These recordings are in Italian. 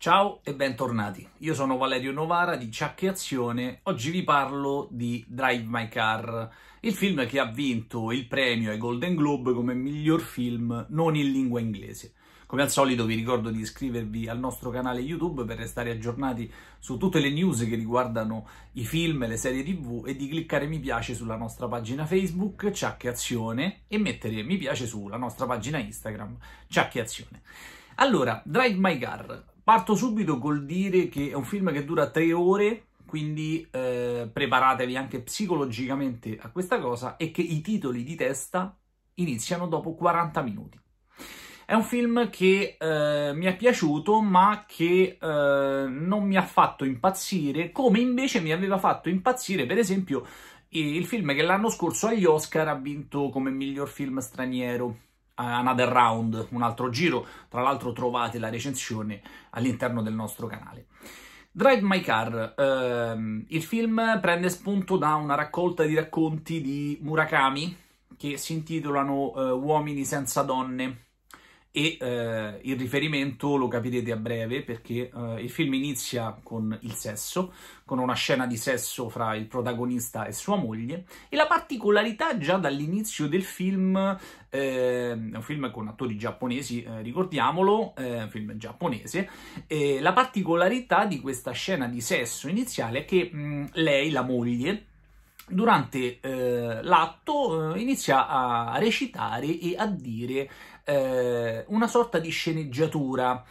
Ciao e bentornati. Io sono Valerio Novara di Ciacche Azione. Oggi vi parlo di Drive My Car, il film che ha vinto il premio ai Golden Globe come miglior film non in lingua inglese. Come al solito vi ricordo di iscrivervi al nostro canale YouTube per restare aggiornati su tutte le news che riguardano i film e le serie TV e di cliccare mi piace sulla nostra pagina Facebook Ciacche Azione e mettere mi piace sulla nostra pagina Instagram Ciacche Azione. Allora, Drive My Car Parto subito col dire che è un film che dura tre ore, quindi eh, preparatevi anche psicologicamente a questa cosa e che i titoli di testa iniziano dopo 40 minuti. È un film che eh, mi è piaciuto ma che eh, non mi ha fatto impazzire come invece mi aveva fatto impazzire per esempio il film che l'anno scorso agli Oscar ha vinto come miglior film straniero Another Round, un altro giro, tra l'altro trovate la recensione all'interno del nostro canale. Drive My Car, ehm, il film prende spunto da una raccolta di racconti di Murakami che si intitolano eh, Uomini senza donne, e eh, il riferimento lo capirete a breve perché eh, il film inizia con il sesso, con una scena di sesso fra il protagonista e sua moglie e la particolarità già dall'inizio del film, eh, un film con attori giapponesi, eh, ricordiamolo, è eh, un film giapponese, la particolarità di questa scena di sesso iniziale è che mh, mm, lei, la moglie, durante eh, l'atto eh, inizia a recitare e a dire eh, una sorta di sceneggiatura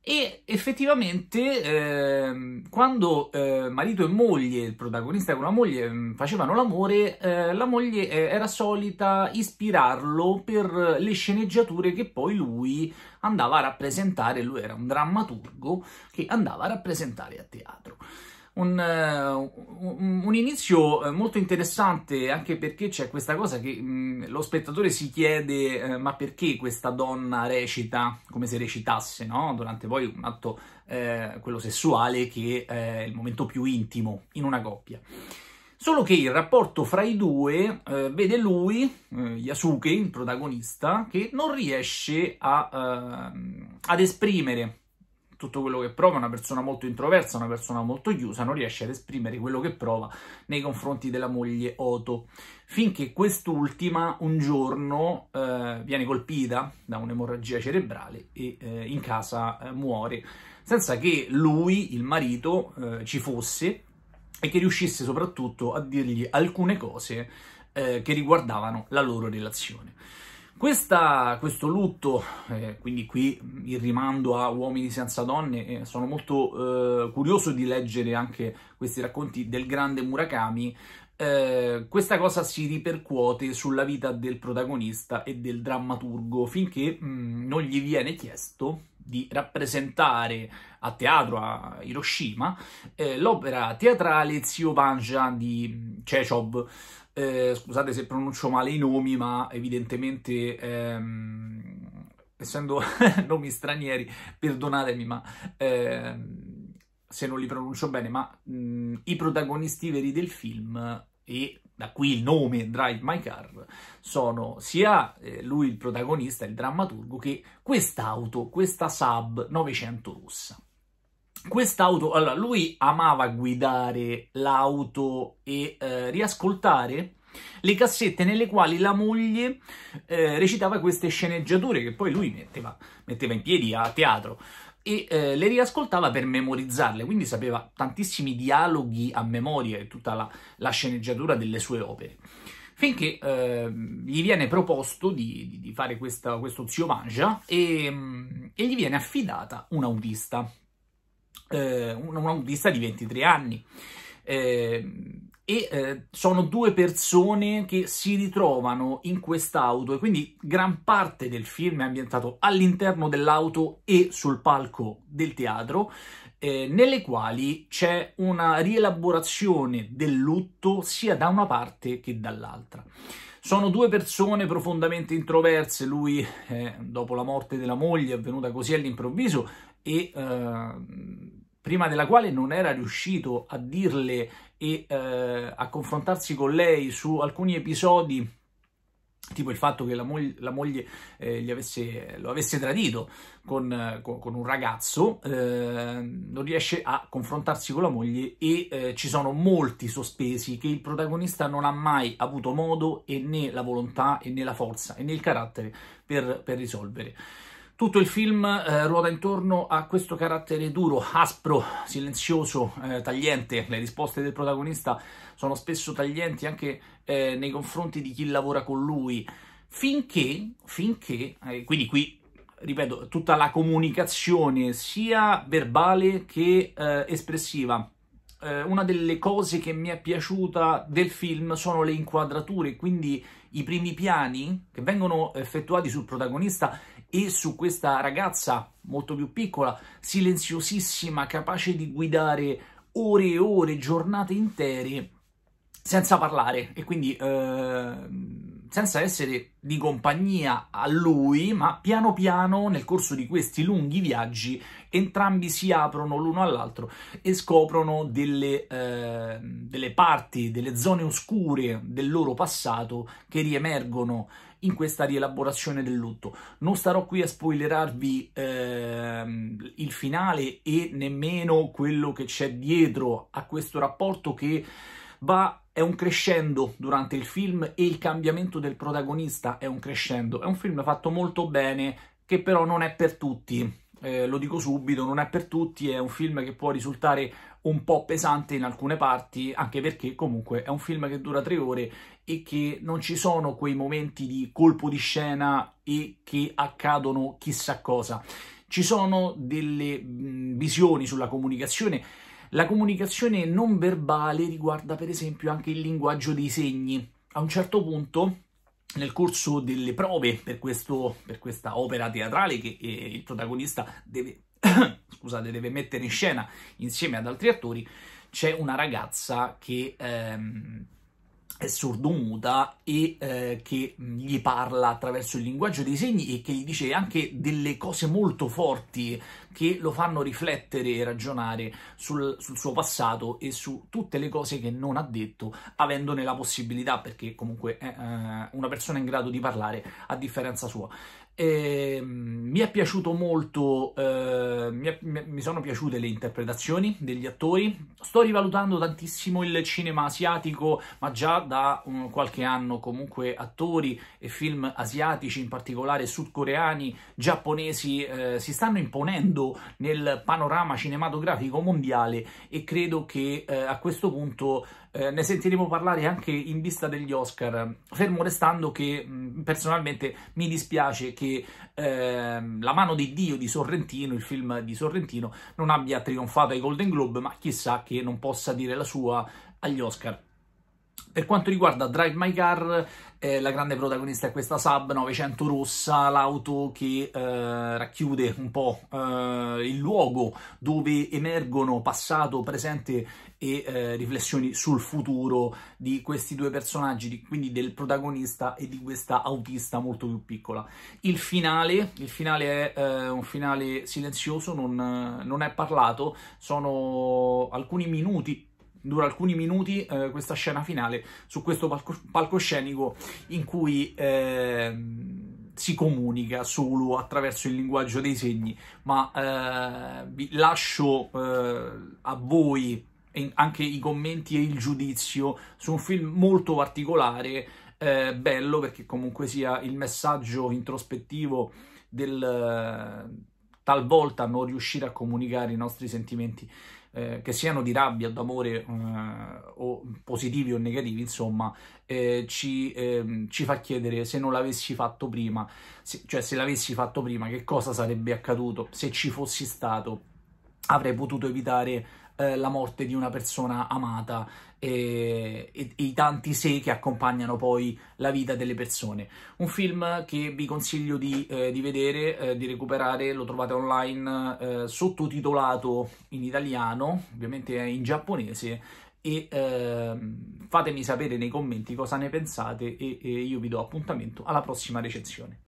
e effettivamente ehm, quando eh, marito e moglie, il protagonista con la moglie, mm, facevano l'amore, eh, la moglie eh, era solita ispirarlo per le sceneggiature che poi lui andava a rappresentare, lui era un drammaturgo che andava a rappresentare a teatro. Eh, un, un, un, inizio eh, molto interessante anche perché c'è questa cosa che mh, mm, lo spettatore si chiede eh, ma perché questa donna recita come se recitasse no? durante poi un atto, eh, quello sessuale, che eh, è il momento più intimo in una coppia. Solo che il rapporto fra i due eh, vede lui, eh, Yasuke, il protagonista, che non riesce a, eh, ad esprimere tutto quello che prova, una persona molto introversa, una persona molto chiusa, non riesce ad esprimere quello che prova nei confronti della moglie Oto, finché quest'ultima un giorno eh, viene colpita da un'emorragia cerebrale e eh, in casa eh, muore, senza che lui, il marito, eh, ci fosse e che riuscisse soprattutto a dirgli alcune cose eh, che riguardavano la loro relazione. Questa, questo lutto, eh, quindi qui il rimando a Uomini senza donne, eh, sono molto eh, curioso di leggere anche questi racconti del grande Murakami, eh, questa cosa si ripercuote sulla vita del protagonista e del drammaturgo finché mh, mm, non gli viene chiesto di rappresentare a teatro a Hiroshima eh, l'opera teatrale Zio Panja di Cechov. Eh, scusate se pronuncio male i nomi, ma evidentemente ehm, essendo nomi stranieri, perdonatemi, ma ehm, se non li pronuncio bene, ma mh, mm, i protagonisti veri del film e da qui il nome Drive My Car, sono sia eh, lui il protagonista, il drammaturgo, che quest'auto, questa Saab 900 russa. Quest'auto, allora, lui amava guidare l'auto e eh, riascoltare le cassette nelle quali la moglie eh, recitava queste sceneggiature che poi lui metteva, metteva in piedi a teatro e eh, le riascoltava per memorizzarle, quindi sapeva tantissimi dialoghi a memoria e tutta la, la sceneggiatura delle sue opere finché eh, gli viene proposto di, di fare questa, questo zio mangia e, mm, e, gli viene affidata un autista, eh, un, un autista di 23 anni. Eh, e eh, sono due persone che si ritrovano in quest'auto e quindi gran parte del film è ambientato all'interno dell'auto e sul palco del teatro eh, nelle quali c'è una rielaborazione del lutto sia da una parte che dall'altra. Sono due persone profondamente introverse, lui eh, dopo la morte della moglie è avvenuta così all'improvviso e ehm, prima della quale non era riuscito a dirle e eh, a confrontarsi con lei su alcuni episodi tipo il fatto che la, mog la moglie eh, avesse, lo avesse tradito con, con, con un ragazzo, eh, non riesce a confrontarsi con la moglie e eh, ci sono molti sospesi che il protagonista non ha mai avuto modo e né la volontà e né la forza e né il carattere per, per risolvere. Tutto il film eh, ruota intorno a questo carattere duro, aspro, silenzioso, eh, tagliente. Le risposte del protagonista sono spesso taglienti anche eh, nei confronti di chi lavora con lui. Finché, finché eh, quindi qui, ripeto, tutta la comunicazione sia verbale che eh, espressiva. Eh, una delle cose che mi è piaciuta del film sono le inquadrature, quindi i primi piani che vengono effettuati sul protagonista e su questa ragazza molto più piccola, silenziosissima, capace di guidare ore e ore, giornate intere, senza parlare e quindi eh, senza essere di compagnia a lui, ma piano piano nel corso di questi lunghi viaggi entrambi si aprono l'uno all'altro e scoprono delle, eh, delle parti, delle zone oscure del loro passato che riemergono in questa rielaborazione del lutto. Non starò qui a spoilerarvi ehm, il finale e nemmeno quello che c'è dietro a questo rapporto che va è un crescendo durante il film e il cambiamento del protagonista è un crescendo. È un film fatto molto bene che però non è per tutti eh, lo dico subito, non è per tutti, è un film che può risultare un po' pesante in alcune parti, anche perché comunque è un film che dura tre ore e che non ci sono quei momenti di colpo di scena e che accadono chissà cosa. Ci sono delle visioni sulla comunicazione. La comunicazione non verbale riguarda per esempio anche il linguaggio dei segni. A un certo punto nel corso delle prove per, questo, per questa opera teatrale che eh, il protagonista deve, scusate, deve mettere in scena insieme ad altri attori, c'è una ragazza che... Ehm, è sordomuda e eh, che gli parla attraverso il linguaggio dei segni e che gli dice anche delle cose molto forti che lo fanno riflettere e ragionare sul, sul, suo passato e su tutte le cose che non ha detto, avendone la possibilità, perché comunque è eh, una persona in grado di parlare a differenza sua. Eh, mi è piaciuto molto, eh, mi, è, mi, sono piaciute le interpretazioni degli attori. Sto rivalutando tantissimo il cinema asiatico, ma già da um, qualche anno comunque attori e film asiatici, in particolare sudcoreani, giapponesi, eh, si stanno imponendo nel panorama cinematografico mondiale e credo che eh, a questo punto eh, ne sentiremo parlare anche in vista degli Oscar, fermo restando che personalmente mi dispiace che eh, La mano di Dio di Sorrentino, il film di Sorrentino, non abbia trionfato ai Golden Globe, ma chissà che non possa dire la sua agli Oscar. Per quanto riguarda Drive My Car, eh, la grande protagonista è questa Sub 900 rossa, l'auto che eh, racchiude un po' eh, il luogo dove emergono passato, presente e eh, riflessioni sul futuro di questi due personaggi, di, quindi del protagonista e di questa autista molto più piccola. Il finale, il finale è eh, un finale silenzioso, non, non è parlato, sono alcuni minuti dura alcuni minuti eh, questa scena finale su questo palco- palcoscenico in cui eh, si comunica solo attraverso il linguaggio dei segni, ma eh, vi lascio eh, a voi anche i commenti e il giudizio su un film molto particolare, eh, bello perché comunque sia il messaggio introspettivo del talvolta non riuscire a comunicare i nostri sentimenti eh, che siano di rabbia, d'amore eh, o positivi o negativi, insomma, eh, ci, ehm, ci, fa chiedere se non l'avessi fatto prima, se, cioè se l'avessi fatto prima che cosa sarebbe accaduto, se ci fossi stato avrei potuto evitare eh, la morte di una persona amata e, e, e, i tanti sé che accompagnano poi la vita delle persone. Un film che vi consiglio di, eh, di vedere, eh, di recuperare, lo trovate online eh, sottotitolato in italiano, ovviamente è in giapponese, e ehm, fatemi sapere nei commenti cosa ne pensate e, e io vi do appuntamento alla prossima recensione.